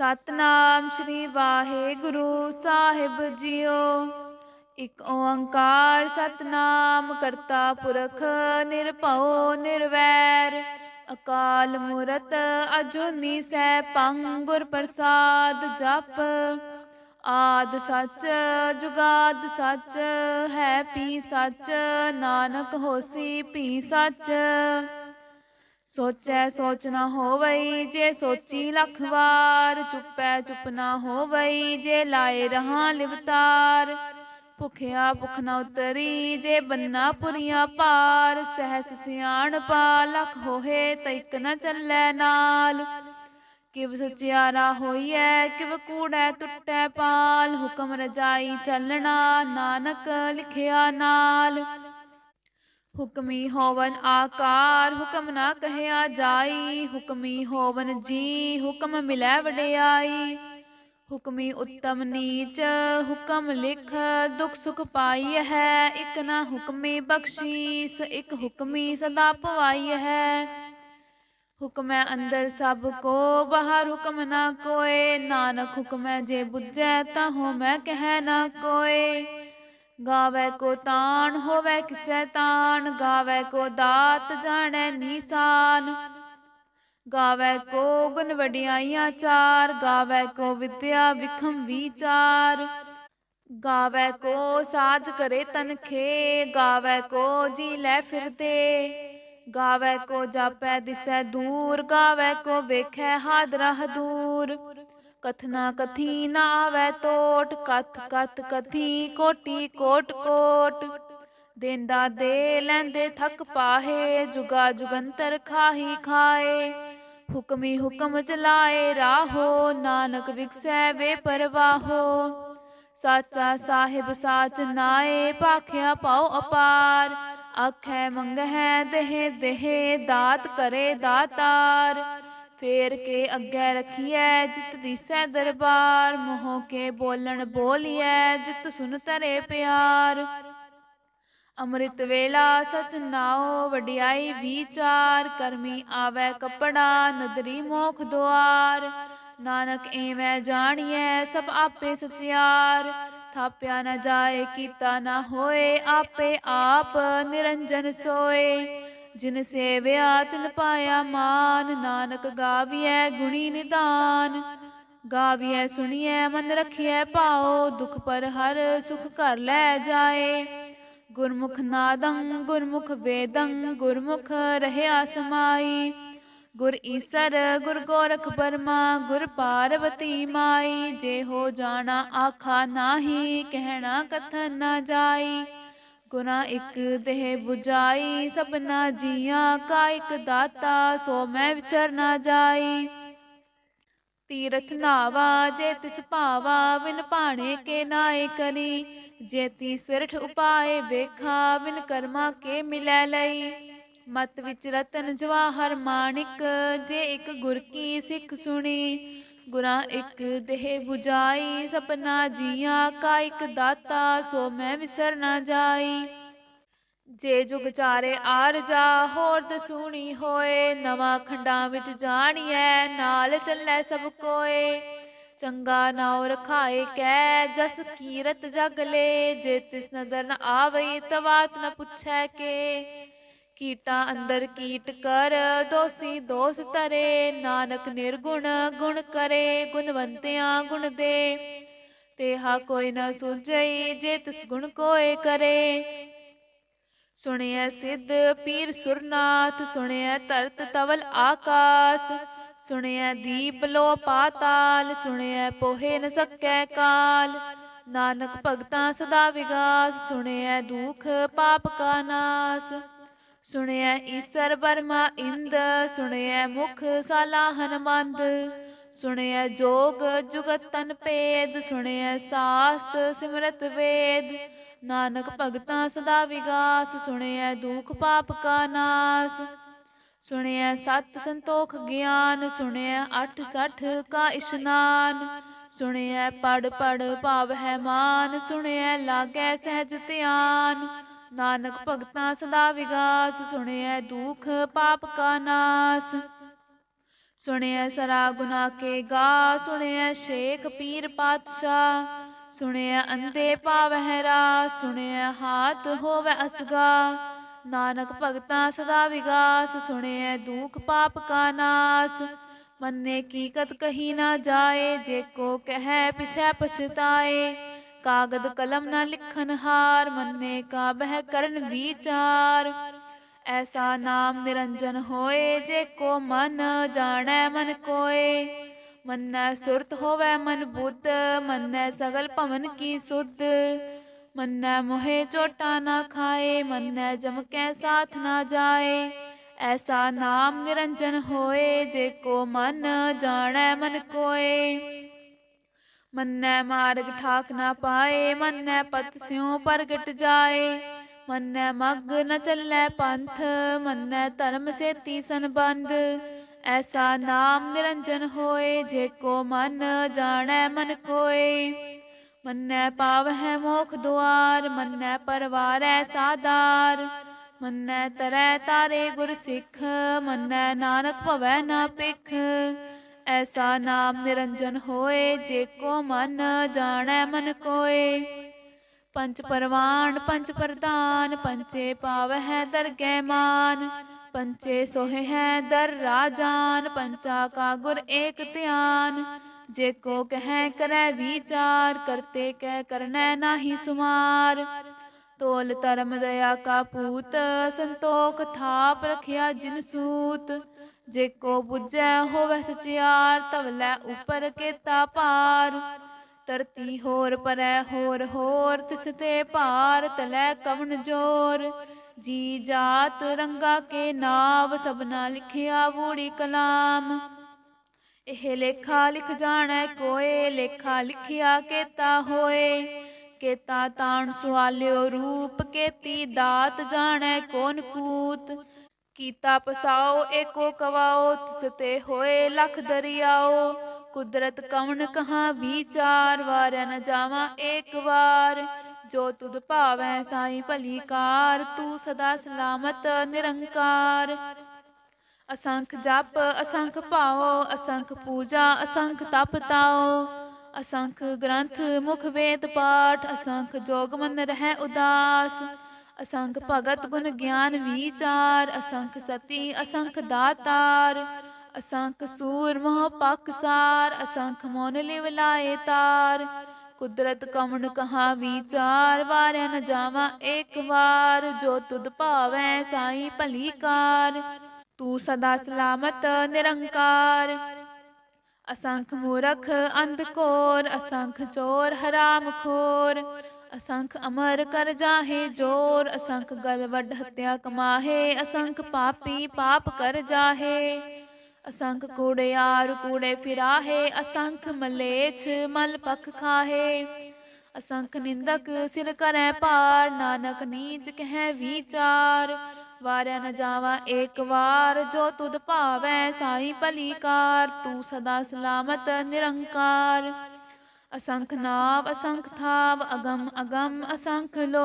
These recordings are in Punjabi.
ਸਤਨਾਮ ਸ੍ਰੀ ਵਾਹਿਗੁਰੂ ਸਾਹਿਬ ਜੀਓ ਇਕ ਓੰਕਾਰ ਸਤਨਾਮ ਕਰਤਾ ਪੁਰਖ ਨਿਰਭਉ ਨਿਰਵੈਰ ਅਕਾਲ ਮੂਰਤ ਅਜੂਨੀ ਸੈ ਪੰਗੁਰ ਗੁਰ ਪ੍ਰਸਾਦ ਜਪ ਆਦ ਸੱਚ ਜੁਗਾਦ ਸੱਚ ਹੈ ਪੀ ਸੱਚ ਨਾਨਕ ਹੋਸੀ ਪੀ ਸੱਚ ਸੋਚੈ ਸੋਚ ਨਾ ਹੋਵਈ ਜੇ ਸੋਚੀ ਲੱਖ ਵਾਰ ਚੁੱਪੈ ਚੁੱਪ ਨਾ ਹੋਵਈ ਜੇ ਲਾਏ ਰਹਾ ਲਿਵਤਾਰ ਭੁਖਿਆ ਭੁਖ ਨਾ ਉਤਰੀ ਜੇ ਬੰਨਾ ਪੁਰੀਆਂ ਪਾਰ ਸਹਿਸ ਸਿਆਣ ਪਾ ਲਖ ਹੋਏ ਤੈਕ ਨਾ ਚੱਲੈ ਨਾਲ ਕਿਵ ਸਚਿਆਰਾ ਹੋਈਐ ਕਿਵ ਕੂੜੈ ਟੁੱਟੈ ਪਾਲ ਹੁਕਮ ਰਜਾਈ ਚੱਲਣਾ ਨਾਨਕ ਲਿਖਿਆ ਨਾਲ ਹੁਕਮੀ ਹੋਵਨ ਆਕਾਰ ਹੁਕਮ ਨਾ ਕਹਿਆ ਜਾਈ ਹੁਕਮੀ ਹੋਵਨ ਜੀ ਹੁਕਮ ਮਿਲੈ ਵਡਿਆਈ ਹੁਕਮੀ ਉੱਤਮ ਨੀਚ ਹੁਕਮ ਲਿਖ ਦੁਖ ਸੁਖ ਪਾਈ ਹੈ ਇਕ ਨਾ ਹੁਕਮੇ ਬਖਸ਼ੀਸ ਇਕ ਹੁਕਮੀ ਸਦਾ ਪਵਾਈ ਹੈ ਹੁਕਮੈ ਅੰਦਰ ਸਭ ਕੋ ਬਾਹਰ ਹੁਕਮ ਨਾ ਕੋਏ ਨਾਨਕ ਹੁਕਮੈ ਜੇ ਬੁੱਝੈ ਤਾਂ ਹੋ ਮੈਂ ਕਹਿ ਨਾ ਕੋਏ गावे को तान होवे किसे तान गावे को दात जाने निशान गावे को गुण वडियाइया चार गावे को विद्या विखम विचार गावे को साज करे तनखे गावे को जी ले फिरते गावे को जापे दिसे दूर गावे को वेखे हादरा दूर ਕਥਨਾ ਕਥੀ ਨਾ ਆਵੇ ਤੋਟ ਕਥ ਕਥ ਕਥੀ ਕੋਟੀ ਕੋਟ ਕੋਟ ਦੇਂਦਾ ਦੇ ਲੈਂਦੇ ਥਕ ਪਾਹੇ ਜੁਗਾ ਜੁਗੰਤਰ ਖਾਹੀ ਖਾਏ ਹੁਕਮੀ ਹੁਕਮ ਚਲਾਏ ਰਾਹੋ ਨਾਨਕ ਵਿਖਸੈ ਵੇ ਪਰਵਾਹੋ ਸਾਚਾ ਸਾਹਿਬ ਸਾਚ ਨਾਏ ਪਾਖਿਆ ਪਾਉ ਅਪਾਰ ਆਖੈ ਮੰਗਹਿ ਦੇਹ ਦੇਹ ਦਾਤ ਕਰੇ ਦਾਤਾਰ ਫੇਰ ਕੇ ਅੱਗੇ ਰਖੀਐ ਜਿਤ ਦਿਸੈ ਦਰਬਾਰ ਮੋਹ ਕੇ ਬੋਲਣ ਬੋਲੀਐ ਜਿਤ ਸੁਨ ਤਰੇ ਪਿਆਰ ਅੰਮ੍ਰਿਤ ਵੇਲਾ ਸਚ ਨਾਉ ਵਡਿਆਈ ਵਿਚਾਰ ਕਰਮੀ ਆਵੇ ਕਪੜਾ ਨਦਰੀ ਮੋਖ ਦੁਆਰ ਨਾਨਕ ਐਵੇਂ ਜਾਣੀਐ ਸਭ ਆਪੇ ਸਚਿਆਰ ਥਾਪਿਆ ਨਾ ਜਾਏ ਕੀਤਾ ਨਾ ਹੋਏ ਆਪੇ ਆਪ ਨਿਰੰਜਨ ਸੋਏ ਜਿਨ ਸੇਵਿਆ ਤਿਨ ਪਾਇਆ ਮਾਨ ਨਾਨਕ ਗਾਵੀਐ ਗੁਣੀ ਨਿਦਾਨ ਗਾਵੀਐ ਸੁਣੀਐ ਮਨ ਰਖੀਐ ਭਾਉ ਦੁਖ ਪਰ ਹਰ ਸੁਖ ਘਰ ਲੈ ਜਾਏ ਗੁਰਮੁਖ ਨਾਦੰ ਗੁਰਮੁਖ ਵੇਦੰ ਗੁਰਮੁਖ ਰਹਿਆ ਸਮਾਈ ਗੁਰ ਈਸਰ ਗੁਰ ਗੋਰਖ ਬਰਮਾ ਗੁਰ ਪਾਰਵਤੀ ਮਾਈ ਜੇ ਹੋ ਜਾਣਾ ਆਖਾ ਨਾਹੀ ਕਹਿਣਾ ਕਥਨ ਨਾ ਜਾਈ ਗੁਨਾ ਇਕ ਦੇਹ 부ਜਾਈ ਸਭਨਾ ਜੀਆਂ ਕਾ ਇਕ ਦਾਤਾ ਸੋ ਮੈਂ ਵਿਸਰ ਨਾ ਜਾਈ ਤੀਰਥ ਨਾਵਾ ਜੇ ਤਿਸ ਭਾਵਾ ਬਿਨ ਭਾਣੇ ਕੇ ਨਾਏ ਕਰੀ ਜੇ ਤੀ ਸਿਰਠ ਉਪਾਏ ਵੇਖਾ ਬਿਨ ਕਰਮਾ ਕੇ ਮਿਲੈ ਲਈ ਮਤ ਵਿਚ ਰਤਨ ਜਵਾਹਰ ਮਾਨਿਕ ਜੇ ਇੱਕ ਗੁਰ ਕੀ ਸਿੱਖ ਸੁਣੀ ਗੁਰਾਂ ਇੱਕ ਦੇਹ 부ਜਾਈ ਸਪਨਾ ਜੀਆਂ ਕਾ ਇੱਕ ਦਾਤਾ ਸੋ ਮੈਂ ਵਿਸਰ ਨਾ ਜਾਈ ਜੇ ਜੁਗ ਚਾਰੇ ਆਰ ਜਾ ਹੋਰ ਦਸੂਣੀ ਹੋਏ ਨਵਾਂ ਖੰਡਾ ਵਿੱਚ ਜਾਣੀਐ ਨਾਲ ਚੱਲੇ ਸਭ ਕੋਏ ਚੰਗਾ ਨਾਉ ਰਖਾਏ ਕੈ ਜਸ ਕੀਰਤ ਜਗ ਲੈ ਜੇ ਤਿਸ ਨਜ਼ਰ ਨ ਆਵਈ ਤਵਾਤ ਨ ਪੁੱਛੈ ਕੇ ਕੀਟਾ ਅੰਦਰ ਕੀਟ ਕਰ ਦੋਸੀ ਦੋਸ ਤਰੇ ਨਾਨਕ ਨਿਰਗੁਣ ਗੁਣ ਕਰੇ ਗੁਣਵੰਤਿਆਂ ਗੁਣ ਦੇ ਤੇ ਹਾ ਕੋਈ ਨਾ ਸੁਝਈ ਜੇ ਤਿਸ ਗੁਣ ਕੋਏ ਕਰੇ ਸੁਣਿਆ ਸਿੱਧ ਪੀਰ ਸੁਰਨਾਥ ਸੁਣਿਆ ਤਰਤ ਤਵਲ ਆਕਾਸ ਸੁਣਿਆ ਦੀਪ ਲੋ ਪਾਤਾਲ ਸੁਣਿਆ ਪੋਹੇ ਨ ਸਕੈ ਕਾਲ ਨਾਨਕ ਭਗਤਾਂ ਸਦਾ ਵਿਗਾਸ ਸੁਣਿਆ ਦੁਖ ਪਾਪ ਕਾ ਨਾਸ ਸੁਣਿਆ ਈਸਰ ਬਰਮਾ ਇੰਦ ਸੁਣਿਆ ਮੁਖ ਸਾਲਾ ਹਨਮੰਦ ਸੁਣਿਆ ਜੋਗ ਜੁਗਤ ਤਨ ਸੁਣਿਆ ਸਾਸਤ ਸਿਮਰਤ ਵੇਦ ਨਾਨਕ ਭਗਤਾਂ ਸਦਾ ਵਿਗਾਸ ਸੁਣਿਆ ਦੁਖ ਪਾਪ ਕਾ ਨਾਸ ਸੁਣਿਆ ਸਤ ਸੰਤੋਖ ਗਿਆਨ ਸੁਣਿਆ ਅਠ ਸਠ ਕਾ ਇਸ਼ਨਾਨ ਸੁਣਿਆ ਪੜ ਪੜ ਭਾਵ ਹੈ ਮਾਨ ਸੁਣਿਆ ਲਾਗੇ ਸਹਿਜ ਧਿਆਨ ਨਾਨਕ ਭਗਤਾਂ ਸਦਾ ਵਿਗਾਸ ਸੁਣਿਐ ਦੁਖ ਪਾਪ ਕਾ ਨਾਸ ਸੁਣਿਐ ਸਰਾ ਗੁਨਾ ਕੇ ਗਾ ਸੁਣਿਐ ਸ਼ੇਖ ਪੀਰ ਪਾਤਸ਼ਾ ਸੁਣਿਐ ਅੰਦੇ ਪਾਵਹਿ ਰਾ ਸੁਣਿਐ ਹਾਥ ਹੋਵੇ ਅਸਗਾ ਨਾਨਕ ਭਗਤਾਂ ਸਦਾ ਵਿਗਾਸ ਸੁਣਿਐ ਦੁਖ ਪਾਪ ਕਾ ਨਾਸ ਮੰਨੇ ਕੀ ਕੀਕਤ ਕਹੀ ਨਾ ਜਾਏ ਜੇ ਕੋ ਕਹੈ ਪਿਛੈ ਪਛਤਾਏ ਕਾਗਦ ਕਲਮ ਨਾ ਲਿਖਨ ਹਾਰ ਮੰਨੇ ਕਾ ਬਹਿ ਕਰਨ ਵਿਚਾਰ ਐਸਾ ਨਾਮ ਨਿਰੰਜਨ ਹੋਏ ਜੇ ਕੋ ਮਨ ਜਾਣੈ ਮਨ ਕੋਏ ਮੰਨੈ ਸੁਰਤ ਹੋਵੇ ਮਨ ਬੁੱਧ ਮੰਨੈ ਸਗਲ ਭਵਨ ਕੀ ਸੁਧ ਮੰਨੈ ਮੋਹਿ ਚੋਟਾ ਨਾ ਖਾਏ ਮੰਨੈ ਜਮ ਕੈ ਸਾਥ ਨਾ ਜਾਏ ਐਸਾ ਨਾਮ ਨਿਰੰਜਨ ਹੋਏ ਜੇ ਕੋ ਮਨ ਜਾਣੈ ਮਨ ਕੋਏ ਮੰਨੈ ਮਾਰਗ ਠਾਕ ਨਾ ਪਾਏ ਮੰਨੈ ਪਤ ਸਿਉ ਪ੍ਰਗਟ ਜਾਏ ਮੰਨੈ ਮਗ ਨ ਚੱਲੈ ਪੰਥ ਮੰਨੈ ਧਰਮ ਸੇਤੀ ਸੰਬੰਧ ਐਸਾ ਨਾਮ ਨਿਰੰਜਨ ਹੋਏ ਜੇ ਕੋ ਮਨ ਜਾਣੈ ਮਨ ਕੋਏ ਮੰਨੈ ਪਾਵਹਿ ਮੋਖ ਦੁਆਰ ਮੰਨੈ ਪਰਵਾਰੈ ਸਾਦਾਰ ਮੰਨੈ ਤਰੈ ਤਾਰੇ ਗੁਰ ਸਿੱਖ ਮੰਨੈ ਨਾਨਕ ਭਵੈ ਨਾ ਪਿਖ ਐਸਾ ਨਾਮ ਨਿਰੰਜਨ ਹੋਏ ਜੇ ਕੋ ਮਨ ਜਾਣੈ ਮਨ ਕੋਏ ਪੰਜ ਪਰਵਾਨ ਪੰਜ ਪ੍ਰਦਾਨ ਪੰਚੇ ਪਾਵਹਿ ਦਰਗਹਿ ਮਾਨ ਪੰਚੇ ਸੋਹਿ ਹੈ ਦਰ ਰਾਜਾਨ ਪੰਚਾ ਕਾ ਗੁਰ ਏਕ ਧਿਆਨ ਜੇ ਕੋ ਕਹੈ ਕਰੈ ਵਿਚਾਰ ਕਰਤੇ ਕਹਿ ਕਰਨੈ ਨਾਹੀ ਸੁਮਾਰ ਤੋਲ ਧਰਮ ਦਇਆ ਕਾ ਪੂਤ ਸੰਤੋਖ ਥਾਪ ਰਖਿਆ ਜਿਨ ਸੂਤ ਜੇ ਕੋ ਬੁਝੈ ਹੋਵੇ ਸਚਿਆਰ ਲੈ ਉਪਰ ਕੇਤਾ ਪਾਰ ਤਰਤੀ ਹੋਰ ਪਰੈ ਹੋਰ ਹੋਰ ਤਿਸ ਤੇ ਭਾਰ ਤਲੈ ਕਵਨ ਜੋਰ ਜੀ ਜਾਤ ਰੰਗਾ ਕੇ ਨਾਵ ਸਭਨਾ ਲਿਖਿਆ ਬੂੜੀ ਕਲਾਮ ਇਹ ਲੇਖਾ ਲਿਖ ਜਾਣੈ ਕੋਏ ਲੇਖਾ ਲਿਖਿਆ ਕੇਤਾ ਹੋਏ ਕੇਤਾ ਤਾਣ ਸੁਆਲਿਓ ਰੂਪ ਕੇਤੀ ਦਾਤ ਜਾਣੈ ਕੋਨ ਕੂਤ ਕੀਤਾ ਪਸਾਓ ਏਕੋ ਕਵਾਓ ਤਿਸ ਤੇ ਹੋਏ ਲਖ ਦਰਿਆਓ ਕੁਦਰਤ ਕਵਣ ਕਹਾ ਵਿਚਾਰ ਵਾਰ ਨ ਜਾਵਾ ਏਕ ਵਾਰ ਜੋ ਤੁਧ ਭਾਵੈ ਸਾਈ ਭਲੀ ਕਾਰ ਤੂੰ ਸਦਾ ਸਲਾਮਤ ਨਿਰੰਕਾਰ ਅਸੰਖ ਜਪ ਅਸੰਖ ਭਾਓ ਅਸੰਖ ਪੂਜਾ ਅਸੰਖ ਤਪ ਤਾਉ ਅਸੰਖ ਗ੍ਰੰਥ ਮੁਖ ਵੇਦ ਪਾਠ ਅਸੰਖ ਜੋਗ ਮਨ ਰਹਿ ਉਦਾਸ असंख भगत गुण ज्ञान विचार असंख सती असंख दातार असंख सूर महापाकसार ਅਸੰਖ ਮੋਨ ਲਿਵ ਲਾਏ ਤਾਰ ਕੁਦਰਤ ਕਮਣ ਕਹਾ ਵਿਚਾਰ ਵਾਰਿਆ ਨ ਜਾਵਾ ਇੱਕ ਵਾਰ ਜੋ ਤੁਧ ਭਾਵੈ ਸਾਈ ਭਲੀ ਕਾਰ ਤੂੰ ਸਦਾ ਸਲਾਮਤ ਨਿਰੰਕਾਰ ਅਸੰਖ ਮੂਰਖ ਅੰਧਕੋਰ ਅਸੰਖ ਚੋਰ ਹਰਾਮ ਖੋਰ ਅਸੰਖ ਅਮਰ ਕਰ ਜਾਹੇ ਜੋਰ ਅਸੰਖ ਗਲ ਵੱਡ ਹੱਤਿਆ ਕਮਾਹੇ ਅਸੰਖ ਪਾਪੀ ਪਾਪ ਕਰ ਜਾਹੇ ਅਸੰਖ ਕੂੜਿਆਰ ਕੂੜੇ ਫਿਰਾਹੇ ਅਸੰਖ ਮਲੇਛ ਮਲ ਪਖ ਖਾਹੇ ਅਸੰਖ ਨਿੰਦਕ ਸਿਰ ਕਰੈ ਪਾਰ ਨਾਨਕ ਨੀਚ ਕਹਿ ਵਿਚਾਰ ਵਾਰਿਆ ਨ ਜਾਵਾ ਏਕ ਵਾਰ ਜੋ ਤੁਧ ਭਾਵੈ ਸਾਈ ਭਲੀ ਕਾਰ ਤੂੰ ਸਦਾ ਸਲਾਮਤ ਨਿਰੰਕਾਰ ਅਸੰਖ ਨਾਵ ਅਸੰਖ ਥਾਵ ਅਗੰਮ ਅਗੰਮ ਅਸੰਖ ਲੋ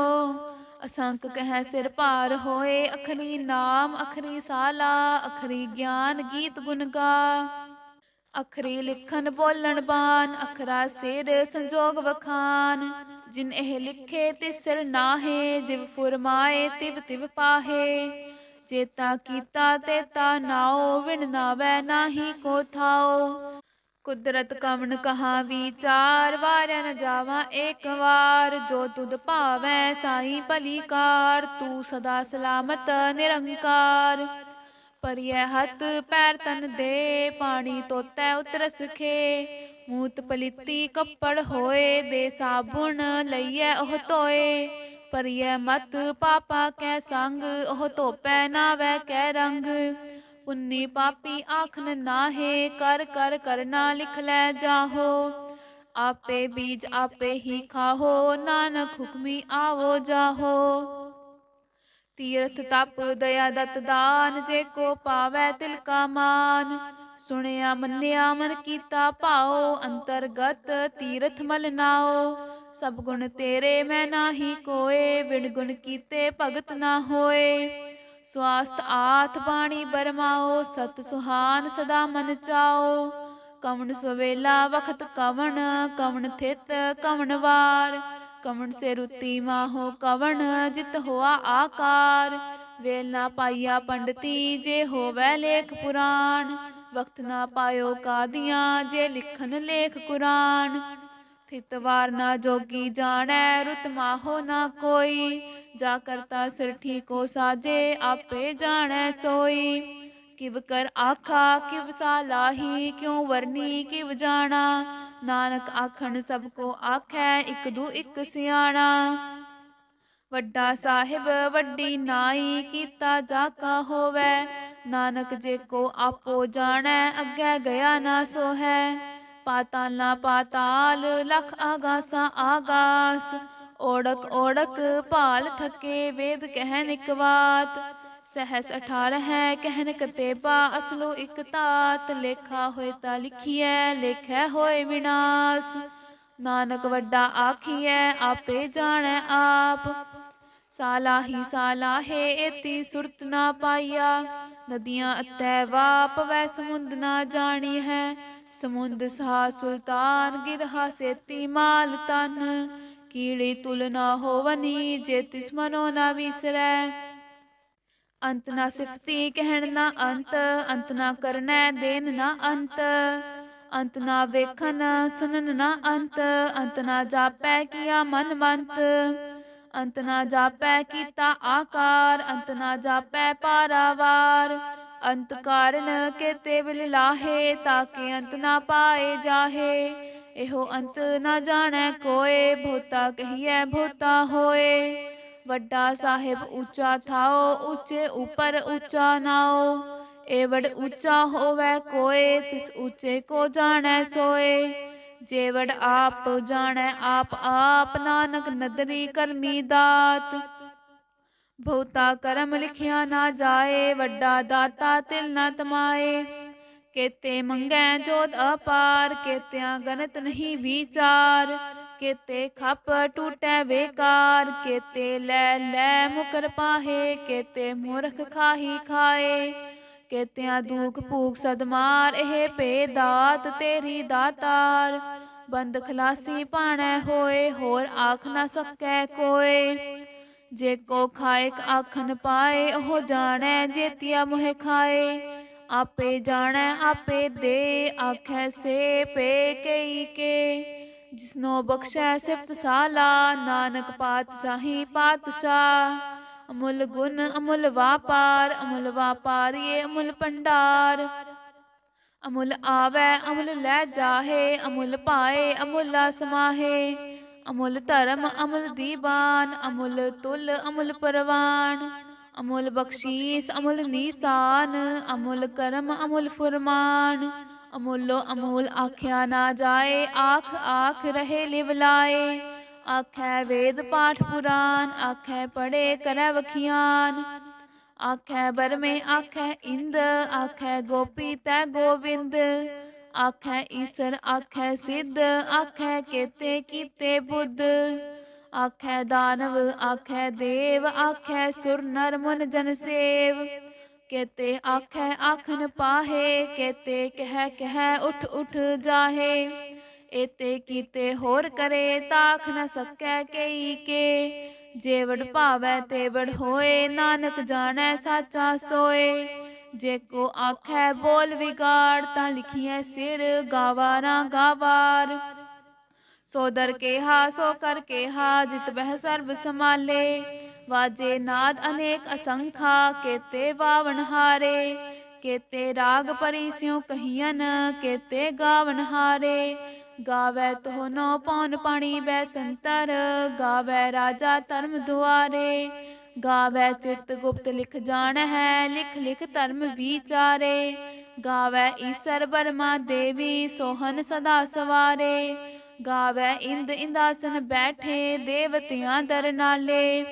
ਅਸੰਖ ਕਹਿ ਸਿਰ ਭਾਰ ਹੋਏ ਅਖਰੀ ਨਾਮ ਅਖਰੀ ਸਾਲਾ ਅਖਰੀ ਗਿਆਨ ਗੀਤ ਗੁਣ ਗਾ ਅਖਰੀ ਲਿਖਨ ਬੋਲਣ ਬਾਨ ਅਖਰਾ ਸਿਰ ਸੰਜੋਗ ਵਖਾਨ ਜਿਨ ਇਹ ਲਿਖੇ ਤੇ ਸਿਰ ਨਾਹੇ ਜਿਵ ਫੁਰਮਾਏ ਤਿਵ ਤਿਵ ਪਾਹੇ ਚੇਤਾ ਕੀਤਾ ਤੇ ਤਾ ਨਾਓ ਵਿਣ ਨਾਵੈ ਨਾਹੀ ਕੋ ਥਾਓ ਕੁਦਰਤ ਕਮਨ ਕਹਾ ਵਿਚਾਰ ਵਾਰਨ ਜਾਵਾ ਇੱਕ ਵਾਰ ਜੋ ਤੁਧ ਭਾਵੈ ਸਾਈ ਭਲੀ ਕਾਰ ਤੂੰ ਸਦਾ ਸਲਾਮਤ ਨਿਰੰਕਾਰ ਪਰਿਐ ਹੱਥ ਪੈਰ ਤਨ ਦੇ ਪਾਣੀ ਤੋਤੈ ਉਤਰਸ ਖੇ ਮੂਤ ਪਲਿੱਤੀ ਕੱਪੜ ਹੋਏ ਦੇ ਸਾਬੁਣ ਲਈਐ ਉਹ ਧੋਏ ਪਰਿਐ ਮਤ ਪਾਪਾ ਕੈ ਸੰਗ ਉਹ ਧੋਪੈ ਨਾਵੇ ਕੈ ਰੰਗ ਪੁੰਨੀ ਪਾਪੀ ਆਖਨ ਨਾਹੇ ਕਰ ਕਰ ਕਰਨਾ ਲਿਖ ਲੈ ਜਾਹੋ ਆਪੇ ਬੀਜ ਆਪੇ ਹੀ ਖਾਹੋ ਨਾਨਕ ਹੁਕਮੀ ਆਵੋ ਜਾਹੋ ਤੀਰਥ ਤਪ ਦਇਆ ਦਤ ਦਾਨ ਜੇ ਕੋ ਪਾਵੇ ਤਿਲ ਕਾ ਮਾਨ ਸੁਣਿਆ ਮੰਨਿਆ ਮਨ ਕੀਤਾ ਭਾਉ ਅੰਤਰਗਤ ਤੀਰਥ ਮਲ ਨਾਓ ਸਭ ਗੁਣ ਤੇਰੇ ਮੈਂ ਨਾਹੀ ਕੋਏ ਬਿਨ ਗੁਣ ਕੀਤੇ ਭਗਤ ਨਾ ਹੋਏ ਸਵਾਸਤ ਆਤ ਬਾਣੀ ਬਰਮਾਓ ਸਤ ਸੁਹਾਨ ਸਦਾ ਮਨ ਚਾਓ ਕਵਣ ਸਵੇਲਾ ਵਖਤ ਕਵਣ ਕਵਣ ਥਿਤ ਕਵਣ ਵਾਰ ਕਵਣ ਸੇ ਰੁਤੀ ਮਾਹੋ ਕਵਣ ਜਿਤ ਹੋਆ ਆਕਾਰ ਵੇਲ ਨਾ ਪਾਈਆ ਪੰਡਤੀ ਜੇ ਹੋਵੇ ਲੇਖ ਪੁਰਾਣ ਵਕਤ ਨਾ ਪਾਇਓ ਕਾਦੀਆਂ ਜੇ ਲਿਖਨ ਲੇਖ ਕੁਰਾਨ ਥਿਤਵਾਰ ਨਾ ਜੋਗੀ ਜਾਣੈ ਰੁਤ ਮਾਹੋ ਨਾ ਕੋਈ ਜਾ ਕਰਤਾ ਸਿਰ ਠੀਕੋ ਸਾਜੇ ਆਪੇ ਜਾਣੈ ਸੋਈ ਕਿਵ ਕਰ ਆਖਾ ਕਿਵ ਸਾਲਾਹੀ ਕਿਉ ਵਰਨੀ ਕਿਵ ਜਾਣਾ ਨਾਨਕ ਆਖਣ ਸਭ ਕੋ ਆਖੈ ਇਕ ਦੂ ਇਕ ਸਿਆਣਾ ਵੱਡਾ ਸਾਹਿਬ ਵੱਡੀ ਨਾਈ ਕੀਤਾ ਜਾ ਕਾ ਹੋਵੇ ਨਾਨਕ ਜੇ ਕੋ ਆਪੋ ਜਾਣੈ ਅੱਗੇ ਗਿਆ ਨਾ ਸੋ ਹੈ ਨਾ ਪਾਤਾਲ ਲਖ ਆਗਾਸਾ ਆਗਾਸ ਓੜਕ ਓੜਕ ਭਾਲ ਥਕੇ ਵੇਦ ਕਹਿਨ ਇਕ ਬਾਤ ਸਹਸ 18 ਹੈ ਕਹਿਨ ਕਤੇਬਾ ਅਸਲੋ ਇਕ ਤਾਤ ਲੇਖਾ ਹੋਏ ਤਾਂ ਲਿਖੀਐ ਲੇਖੈ ਹੋਏ ਵਿਨਾਸ਼ ਨਾਨਕ ਵੱਡਾ ਆਖੀਐ ਆਪੇ ਜਾਣੈ ਆਪ ਸਾਲਾ ਹੀ ਸਾਲਾ ਹੈ ਏਤੀ ਸੁਰਤ ਨਾ ਪਾਈਆ ਨਦੀਆਂ ਅਤੈ ਵਾਪ ਵੈ ਸਮੁੰਦ ਨਾ ਜਾਣੀ ਹੈ ਸਮੁੰਦ ਸਹਾ ਸੁਲਤਾਨ ਗਿਰਹਾ ਸੇਤੀ ਮਾਲ ਤਨ ਕੀੜੀ ਤੁਲ ਨਾ ਹੋਵਨੀ ਜੇ ਤਿਸ ਮਨੋ ਨਾ ਵਿਸਰੈ ਅੰਤ ਨਾ ਸਿਫਤੀ ਕਹਿਣ ਨਾ ਅੰਤ ਅੰਤ ਨਾ ਕਰਨੈ ਦੇਨ ਨਾ ਅੰਤ ਅੰਤ ਨਾ ਵੇਖਣ ਸੁਨਨ ਨਾ ਅੰਤ ਅੰਤ ਨਾ ਜਾਪੈ ਕੀਆ ਮਨ ਮੰਤ ਅੰਤ ਨਾ ਜਾਪੈ ਕੀਤਾ ਆਕਾਰ ਅੰਤ ਨਾ ਜਾਪੈ ਪਾਰਾਵਾਰ ਅੰਤ ਕਾਰਨ ਕੇਤੇ ਬਿਲ ਲਾਹੇ ਤਾਂ ਕਿ ਅੰਤ ਨਾ ਪਾਏ ਜਾਹੇ ਇਹੋ ਅੰਤ ਨਾ ਜਾਣੈ ਕੋਏ ਭੋਤਾ ਕਹੀਐ ਭੋਤਾ ਹੋਏ ਵੱਡਾ ਸਾਹਿਬ ਉੱਚਾ ਥਾਓ ਉੱਚੇ ਉਪਰ ਉੱਚਾ ਨਾਓ ਏ ਵੜ ਉੱਚਾ ਹੋਵੇ ਕੋਏ ਤਿਸ ਉੱਚੇ ਕੋ ਜਾਣੈ ਸੋਏ ਜੇ ਵੜ ਆਪ ਜਾਣੈ ਆਪ ਆਪ ਨਾਨਕ ਨਦਰੀ ਕਰਮੀ ਦਾਤ ਬਹੁਤਾ ਕਰਮ ਲਿਖਿਆ ਨਾ ਜਾਏ ਵੱਡਾ ਦਾਤਾ ਤਿਲ ਨਾ ਤਮਾਏ ਕੇਤੇ ਮੰਗੈ ਜੋਤ ਅਪਾਰ ਕੇਤਿਆਂ ਗਨਤ ਨਹੀਂ ਵਿਚਾਰ ਕੇਤੇ ਖੱਪ ਟੂਟੈ ਵੇਕਾਰ ਕੇਤੇ ਲੈ ਲੈ ਮੁਕਰ ਪਾਹੇ ਕੇਤੇ ਮੂਰਖ ਖਾਹੀ ਖਾਏ ਕੇਤਿਆਂ ਦੂਖ ਭੂਖ ਸਦਮਾਰ ਇਹ ਪੇ ਦਾਤ ਤੇਰੀ ਦਾਤਾਰ ਬੰਦ ਖਲਾਸੀ ਪਾਣੈ ਹੋਏ ਹੋਰ ਆਖ ਨਾ ਸਕੈ ਕੋਏ ਜੇ ਕੋ ਖਾਇਕ ਆਖਨ ਪਾਏ ਉਹ ਜਾਣੈ ਜੇਤਿਆ ਮੋਹਿ ਖਾਏ ਆਪੇ ਜਾਣੈ ਆਪੇ ਦੇ ਆਖੈ ਸੇ ਪੇ ਕਈ ਕੇ ਜਿਸਨੋ ਬਖਸ਼ੈ ਸਿਫਤ ਸਾਲਾ ਨਾਨਕ ਪਾਤਸ਼ਾਹੀ ਪਾਤਸ਼ਾਹ ਅਮੁੱਲ ਗੁਣ ਅਮੁੱਲ ਵਾਪਾਰ ਅਮੁੱਲ ਵਾਪਾਰੀਏ ਅਮੁੱਲ ਪੰਡਾਰ ਅਮੁੱਲ ਆਵੇ ਅਮੁੱਲ ਲੈ ਜਾਹੇ ਅਮੁੱਲ ਪਾਏ ਅਮੁੱਲਾ ਸਮਾਹੇ ਅਮੁੱਲ ਧਰਮ ਅਮੁੱਲ ਦੀਵਾਨ ਅਮੁੱਲ ਤੁਲ ਅਮੁੱਲ ਪਰਵਾਨ ਅਮੁੱਲ ਬਖਸ਼ੀਸ ਅਮੁੱਲ ਨੀਸਾਨ ਅਮੁੱਲ ਕਰਮ ਅਮੁੱਲ ਫੁਰਮਾਨ ਅਮੁੱਲੋ ਅਮੁੱਲ ਆਖਿਆ ਨਾ ਜਾਏ ਆਖ ਆਖ ਰਹੇ ਲਿਵ ਲਾਏ ਆਖੈ ਵੇਦ ਪਾਠ ਪੁਰਾਨ ਆਖੈ ਪੜੇ ਕਰੈ ਵਖਿਆਨ ਆਖੈ ਬਰਮੇ ਆਖੈ ਇੰਦ ਆਖੈ ਗੋਪੀ ਤੈ ਗੋਵਿੰਦ ਆਖੈ ਈਸਰ ਆਖੈ ਸਿੱਧ ਆਖੈ ਕੇਤੇ ਕੀਤੇ ਬੁੱਧ ਆਖੈ ਦਾਨਵ ਆਖੈ ਦੇਵ ਆਖੈ ਸੁਰ ਨਰ ਮਨ ਜਨ ਸੇਵ ਕੇਤੇ ਆਖੈ ਆਖਨ ਪਾਹੇ ਕੇਤੇ ਕਹਿ ਕਹਿ ਉਠ ਉਠ ਜਾਹੇ ਇਤੇ ਕੀਤੇ ਹੋਰ ਕਰੇ ਤਾਖ ਨ ਸਕੈ ਕਈ ਕੇ ਜੇਵੜ ਭਾਵੈ ਤੇਵੜ ਹੋਏ ਨਾਨਕ ਜਾਣੈ ਸਾਚਾ ਸੋਏ ਜੇ ਕੋ ਆਖੈ ਬੋਲ ਵਿਗਾੜ ਤਾਂ ਲਿਖੀਐ ਸਿਰ ਗਾਵਾਰਾਂ ਗਾਵਾਰ ਸੋਦਰ ਕੇ ਹਾ ਸੋ ਕਰ ਹਾ ਜਿਤ ਬਹਿ ਸਰਬ ਸਮਾਲੇ ਵਾਜੇ ਨਾਦ ਅਨੇਕ ਅਸੰਖਾ ਕੇਤੇ ਵਾਵਣ ਹਾਰੇ ਕੇਤੇ ਰਾਗ ਪਰੀ ਸਿਉ ਕਹੀਨ ਕੇਤੇ ਗਾਵਨ ਹਾਰੇ ਗਾਵੇ ਤੋਹਨੋ ਪੌਨ ਪਾਣੀ ਬੈ ਸੰਤਰ ਗਾਵੇ ਰਾਜਾ ਧਰਮ ਦੁਆਰੇ ਗਾਵੇ ਚਿਤ ਗੁਪਤ ਲਿਖ ਜਾਣ ਹੈ ਲਿਖ ਲਿਖ ਧਰਮ ਵਿਚਾਰੇ ਗਾਵੇ ਈਸ਼ਰ ਬਰਮਾ ਦੇਵੀ ਸੋਹਨ ਸਦਾ ਸਵਾਰੇ ਗਾਵੇ ਇੰਦ ਇੰਦਾਸਨ ਬੈਠੇ ਦੇਵਤਿਆਂ ਦਰ ਨਾਲੇ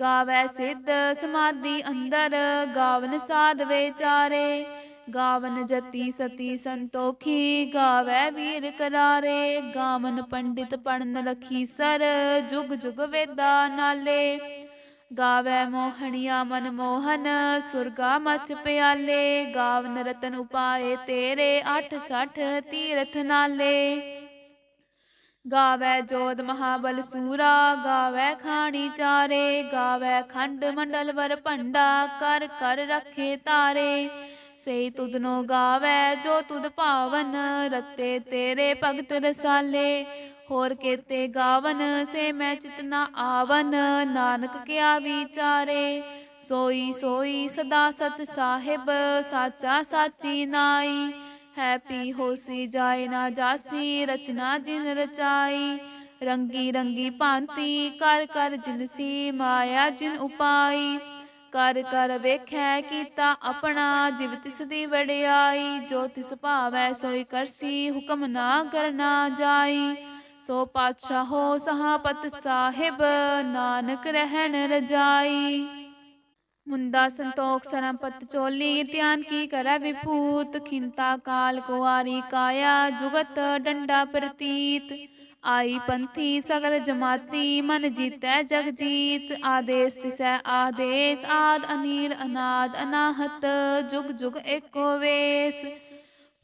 ਗਾਵੇ ਸਿੱਧ ਸਮਾਧੀ ਅੰਦਰ ਗਾਵਨ ਸਾਧ ਵਿਚਾਰੇ ਗਾਵਨ ਜਤੀ ਸਤੀ ਸੰਤੋਖੀ ਗਾਵੇ ਵੀਰ ਕਰਾਰੇ ਗਾਵਨ ਪੰਡਿਤ ਪੜਨ ਲਖੀ ਸਰ ਜੁਗ ਜੁਗ ਵੇਦਾ ਨਾਲੇ ਗਾਵੇ ਮੋਹਣੀਆ ਮਨ ਮੋਹਨ ਸੁਰਗਾ ਮਚ ਪਿਆਲੇ ਗਾਵਨ ਰਤਨ ਉਪਾਏ ਤੇਰੇ 860 ਤੀਰਥ ਨਾਲੇ ਗਾਵੇ ਜੋਦ ਮਹਾਬਲ ਸੂਰਾ ਗਾਵੇ ਖਾਣੀ ਚਾਰੇ ਗਾਵੇ ਖੰਡ ਮੰਡਲ ਵਰ ਭੰਡਾ ਕਰ ਕਰ ਰੱਖੇ ਤਾਰੇ ਸਈ ਤੁਧਨੋ ਗਾਵੇ ਜੋ ਤੁਧ ਭਾਵਨ ਰਤੇ ਤੇਰੇ ਭਗਤ ਰਸਾਲੇ ਹੋਰ ਕੇਤੇ ਗਾਵਨ ਸੇ ਮੈਂ ਚਿਤ ਨਾ ਆਵਨ ਨਾਨਕ ਕਿਆ ਵਿਚਾਰੇ ਸੋਈ ਸੋਈ ਸਦਾ ਸਚ ਸਾਹਿਬ ਸਾਚਾ ਸਾਚੀ ਨਾਈ ਹੈ ਪੀ ਹੋਸੀ ਜਾਏ ਨਾ ਜਾਸੀ ਰਚਨਾ ਜਿਨ ਰਚਾਈ ਰੰਗੀ ਰੰਗੀ ਭਾਂਤੀ ਕਰ ਕਰ ਜਿਨਸੀ ਮਾਇਆ ਜਿਨ ਉਪਾਈ ਕਰ ਕਰ ਵੇਖੈ ਕੀਤਾ ਆਪਣਾ ਜਿਵ ਤਿਸ ਦੀ ਵਡਿਆਈ ਜੋ ਤਿਸ ਭਾਵੈ ਸੋਈ ਕਰਸੀ ਹੁਕਮ ਨਾ ਕਰਨਾ ਜਾਈ ਸੋ ਪਾਤਸ਼ਾਹੋ ਸਹਾਪਤ ਸਾਹਿਬ ਨਾਨਕ ਰਹਿਣ ਰਜਾਈ ਮੁੰਦਾ ਸੰਤੋਖ ਸਰਮਪਤ ਚੋਲੀ ਧਿਆਨ ਕੀ ਕਰੈ ਵਿਪੂਤ ਖਿੰਤਾ ਕਾਲ ਕੁਆਰੀ ਕਾਇਆ ਜੁਗਤ ਡੰਡਾ ਪ੍ਰਤੀਤ ਆਈ ਪੰਥੀ ਸਗਲ ਜਮਾਤੀ ਮਨ ਜੀਤੈ ਜਗ ਜੀਤ ਆਦੇਸ ਤਿਸੈ ਆਦੇਸ ਆਦ ਅਨੀਲ ਅਨਾਦ ਅਨਾਹਤ ਜੁਗ ਜੁਗ ਏਕੋ ਵੇਸ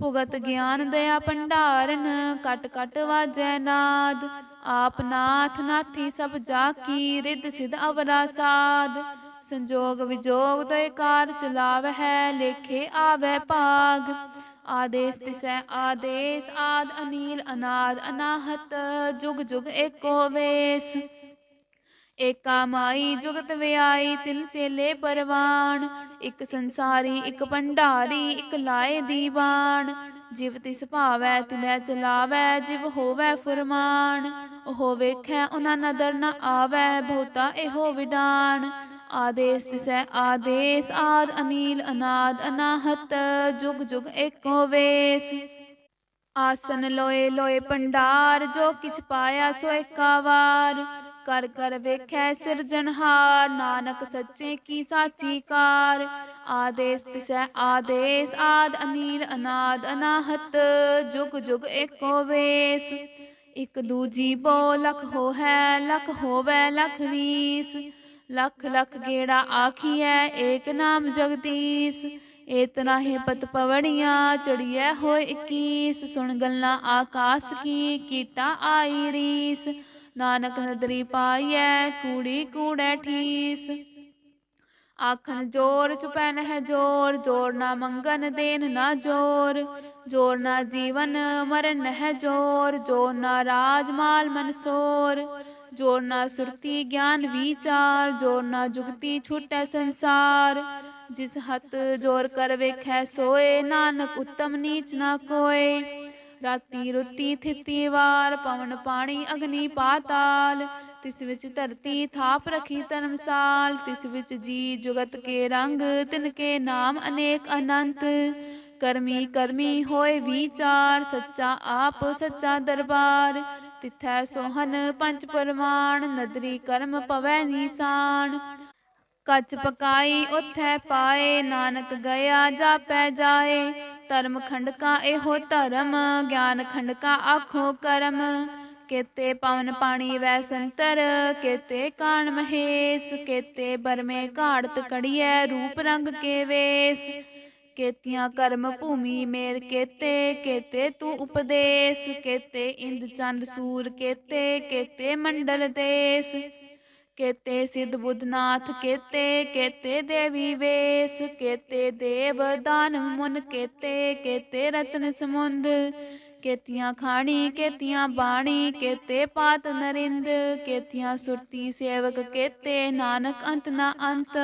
ਭੁਗਤ ਗਿਆਨ ਦਇਆ ਭੰਡਾਰਨ ਕਟ ਕਟ ਵਾਜੈ ਨਾਦ ਆਪ ਨਾਥ ਨਾਥੀ ਸਭ ਜਾ ਕੀ ਰਿੱਧ ਸਿਧ ਅਵਰਾ ਸਾਧ ਸੰਜੋਗ ਵਿਜੋਗ ਦੇ ਕਾਰ ਚਲਾਵ ਹੈ ਲੇਖੇ ਆਵੇ ਭਾਗ ਆਦੇਸ ਤਿਸੈ ਆਦੇਸ ਆਦ ਅਨੀਲ ਅਨਾਦ ਅਨਾਹਤ ਜੁਗ ਜੁਗ ਏਕੋ ਵੇਸ ਏਕਾ ਮਾਈ ਜੁਗਤ ਵਿਆਈ ਤਿੰਨ ਚੇਲੇ ਪਰਵਾਨ ਇੱਕ ਸੰਸਾਰੀ ਇੱਕ ਭੰਡਾਰੀ ਇੱਕ ਲਾਏ ਦੀਵਾਨ ਜਿਵ ਤਿਸ ਭਾਵੈ ਤਿਨੈ ਚਲਾਵੈ ਜਿਵ ਹੋਵੈ ਫਰਮਾਨ ਉਹ ਵੇਖੈ ਉਹਨਾਂ ਨਦਰ ਨ ਆਵੈ ਬਹੁਤਾ ਇਹੋ ਵਿਡਾਨ ਆਦੇਸ ਤਿਸੈ ਆਦੇਸ ਆਦ ਅਨੀਲ ਅਨਾਦ ਅਨਾਹਤ ਜੁਗ ਜੁਗ ਏਕੋ ਵੇਸ ਆਸਨ ਲੋਏ ਲੋਏ ਪੰਡਾਰ ਜੋ ਕਿਛ ਪਾਇਆ ਸੋ ਏਕਾ ਵਾਰ ਕਰ ਕਰ ਵੇਖੈ ਸਿਰਜਣਹਾਰ ਨਾਨਕ ਸੱਚੇ ਕੀ ਸਾਚੀ ਕਾਰ ਆਦੇਸ ਤਿਸੈ ਆਦੇਸ ਆਦ ਅਨੀਲ ਅਨਾਦ ਅਨਾਹਤ ਜੁਗ ਜੁਗ ਏਕੋ ਵੇਸ ਇਕ ਦੂਜੀ ਬੋ ਲਖ ਹੋ ਹੈ ਲਖ ਹੋਵੇ ਲਖ ਵੀਸ ਲਖ ਲਖ ਗੇੜਾ ਆਖੀਐ ਏਕ ਨਾਮ ਜਗਦੀਸ਼ ਇਤਨਾ ਹੈ ਪਤ ਪਵੜੀਆਂ ਚੜੀਐ ਹੋਏ 21 ਸੁਣ ਗੱਲਾਂ ਆਕਾਸ਼ ਕੀ ਕੀਟਾ ਆਈ ਰੀਸ ਨਾਨਕ ਨਦਰੀ ਪਾਈਐ ਕੂੜੀ ਕੂੜੈ ਠੀਸ ਆਖਣ ਜੋਰ ਚੁਪੈ ਹੈ ਜੋਰ ਜੋਰ ਨਾ ਮੰਗਨ ਦੇਨ ਨਾ ਜੋਰ ਜੋਰ ਨਾ ਜੀਵਨ ਮਰਨ ਹੈ ਜੋਰ ਜੋ ਨਾ ਰਾਜ ਮਾਲ ਮਨਸੋਰ ਜੋਰ ਨਾ ਸੁਰਤੀ ਗਿਆਨ ਵਿਚਾਰ ਜੋਰ ਨਾ ਜੁਗਤੀ ਛੁਟੈ ਸੰਸਾਰ ਜਿਸ ਹੱਥ ਜੋਰ ਕਰ ਵੇਖੈ ਸੋਏ ਨਾਨਕ ਉੱਤਮ ਨੀਚ ਨਾ ਕੋਏ ਰਾਤੀ ਰੁੱਤੀ ਥਿਤੀ ਵਾਰ ਪਵਨ ਪਾਣੀ ਅਗਨੀ ਪਾਤਾਲ ਤਿਸ ਵਿੱਚ ਧਰਤੀ ਥਾਪ ਰਖੀ ਧਰਮਸਾਲ ਤਿਸ ਵਿੱਚ ਜੀ ਜੁਗਤ ਕੇ ਰੰਗ ਤਿਨ ਕੇ ਨਾਮ ਅਨੇਕ ਅਨੰਤ ਕਰਮੀ ਕਰਮੀ ਹੋਏ ਵਿਚਾਰ ਸੱਚਾ ਆਪ ਸੱਚਾ ਦਰਬਾਰ ਤਿਥੈ ਸੋਹਨ ਪੰਜ ਪਰਮਾਨ ਨਦਰੀ ਕਰਮ ਪਵੈ ਨੀਸਾਨ ਕੱਚ ਪਕਾਈ ਉਥੈ ਪਾਏ ਨਾਨਕ ਗਿਆ ਜਾਪੈ ਜਾਏ ਧਰਮ ਖੰਡਕਾ ਇਹੋ ਧਰਮ ਗਿਆਨ ਖੰਡਕਾ ਆਖੋ ਕਰਮ ਕੇਤੇ ਪਵਨ ਪਾਣੀ ਵੈ ਸੰਤਰ ਕੇਤੇ ਕਾਣ ਮਹੇਸ਼ ਕੇਤੇ ਬਰਮੇ ਘਾੜਤ ਕੜੀਐ ਰੂਪ ਰੰਗ ਕੇ ਵੇਸ ਕੇਤੀਆਂ ਕਰਮ ਭੂਮੀ ਮੇਰ ਕੇਤੇ ਕੇਤੇ ਤੂੰ ਉਪਦੇਸ਼ ਕੇਤੇ ਇੰਦ ਚੰਦ ਸੂਰ ਕੇਤੇ ਕੇਤੇ ਮੰਡਲ ਦੇਸ ਕੇਤੇ ਸਿੱਧ ਬੁੱਧਨਾਥ ਕੇਤੇ ਕੇਤੇ ਦੇਵੀ ਵੇਸ ਕੇਤੇ ਦੇਵ ਦਾਨ ਮੁਨ ਕੇਤੇ ਕੇਤੇ ਰਤਨ ਸਮੁੰਦ ਕੇਤੀਆਂ ਖਾਣੀ ਕੇਤੀਆਂ ਬਾਣੀ ਕੇਤੇ ਪਾਤ ਨਰਿੰਦ ਕੇਤੀਆਂ ਸੁਰਤੀ ਸੇਵਕ ਕੇਤੇ ਨਾਨਕ ਅੰਤ ਨਾ ਅੰਤ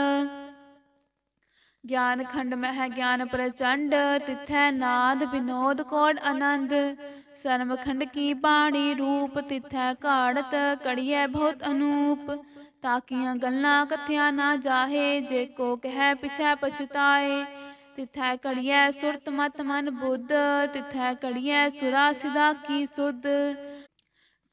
ਗਿਆਨ ਖੰਡ ਮਹਿ ਗਿਆਨ ਪ੍ਰਚੰਡ ਤਿਥੈ ਨਾਦ ਵਿਨੋਦ ਕੋਡ ਆਨੰਦ ਸਰਮ ਖੰਡ ਕੀ ਬਾਣੀ ਰੂਪ ਤਿਥੈ ਘਾੜਤ ਕੜੀਐ ਬਹੁਤ ਅਨੂਪ ਤਾਕੀਆਂ ਗੱਲਾਂ ਕਥਿਆ ਨਾ ਜਾਹੇ ਜੇ ਕੋ ਕਹਿ ਪਿਛੈ ਪਛਤਾਏ ਤਿਥੈ ਕੜੀਐ ਸੁਰਤ ਮਤ ਮਨ ਬੁੱਧ ਤਿਥੈ ਕੜੀਐ ਸੁਰਾ ਸਿਦਾ ਕੀ ਸੁਧ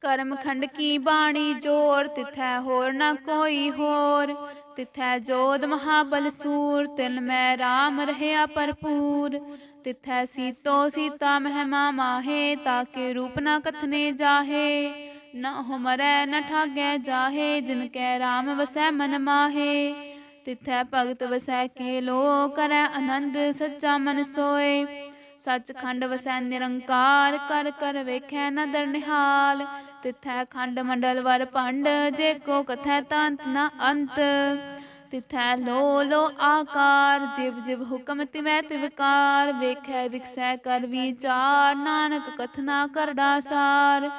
ਕਰਮ ਖੰਡ ਕੀ ਬਾਣੀ ਜੋਰ ਤਿਥੈ ਹੋਰ ਨਾ ਕੋਈ ਹੋਰ ਤਿਥੈ ਜੋਦ ਮਹਾਬਲ ਸੂਰ ਤਿਨ ਮੈ ਰਾਮ ਰਹਿਆ ਪਰਪੂਰ ਤਿਥੈ ਸੀਤੋ ਸੀਤਾ ਮਹਿਮਾ ਮਾਹੇ ਤਾਕੇ ਰੂਪ ਨਾ ਕਥਨੇ ਜਾਹੇ ਨਾ ਹੁਮਰੈ ਨ ਠਾਗੈ ਜਾਹੇ ਜਿਨ ਕੈ ਰਾਮ ਵਸੈ ਮਨ ਮਾਹੇ ਤਿਥੈ ਭਗਤ ਵਸੈ ਕੇ ਲੋ ਕਰੈ ਆਨੰਦ ਸੱਚਾ ਮਨ ਸੋਏ ਸੱਚਖੰਡ ਵਸੈ ਨਿਰੰਕਾਰ ਕਰ ਕਰ ਵੇਖੈ ਨਦਰ ਨਿਹਾਲ ਤਿਥੈ ਖੰਡ ਮੰਡਲ ਵਰ ਪੰਡ ਜੇ ਕੋ ਕਥੈ ਤੰਤ ਨ ਅੰਤ ਤਿਥੈ ਲੋ ਲੋ ਆਕਾਰ ਜਿਵ ਜਿਵ ਹੁਕਮ ਤਿਵੈ ਤਿਵਕਾਰ ਵੇਖੈ ਵਿਖਸੈ ਕਰ ਵਿਚਾਰ ਨਾਨਕ ਕਥਨਾ ਕਰਦਾ ਸਾਰ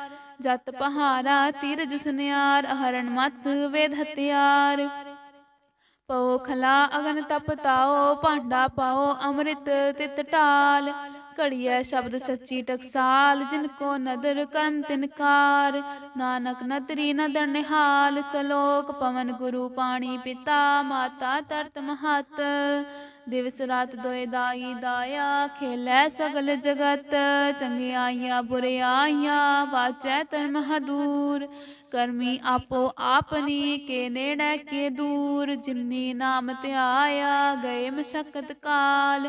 ਜਤ ਪਹਾਰਾ ਤੀਰਜ ਸੁਨਿਆਰ ਹਰਨ ਮਤ ਵੇਦ ਹਤਿਆਰ ਪਉ ਖਲਾ ਅਗਨ ਤਪ ਤਾਉ ਭਾਂਡਾ ਪਾਓ ਅੰਮ੍ਰਿਤ ਤਿਤ ਟਾਲ ਘੜੀਐ ਸ਼ਬਦ ਸੱਚੀ ਟਕਸਾਲ ਜਿਨ ਕੋ ਨਦਰ ਕਰਨ ਤਿਨਕਾਰ ਨਾਨਕ ਨਦਰੀ ਨਦਰ ਨਿਹਾਲ ਸਲੋਕ ਪਵਨ ਗੁਰੂ ਪਾਣੀ ਪਿਤਾ ਮਾਤਾ ਤਰਤ ਮਹਤ ਦਿਵਸ ਰਾਤ ਦੋਏ ਦਾਈ ਦਾਇਆ ਖੇਲੇ ਸਗਲ ਜਗਤ ਚੰਗਿਆਈਆਂ ਬੁਰਿਆਈਆਂ ਵਾਚੈ ਧਰਮ ਹਦੂਰ ਕਰਮੀ ਆਪੋ ਆਪਨੀ ਕੇ ਨੇੜੇ ਕੇ ਦੂਰ ਜਿਨੀ ਨਾਮ ਧਿਆਇਆ ਗਏ ਮਸ਼ਕਤ ਕਾਲ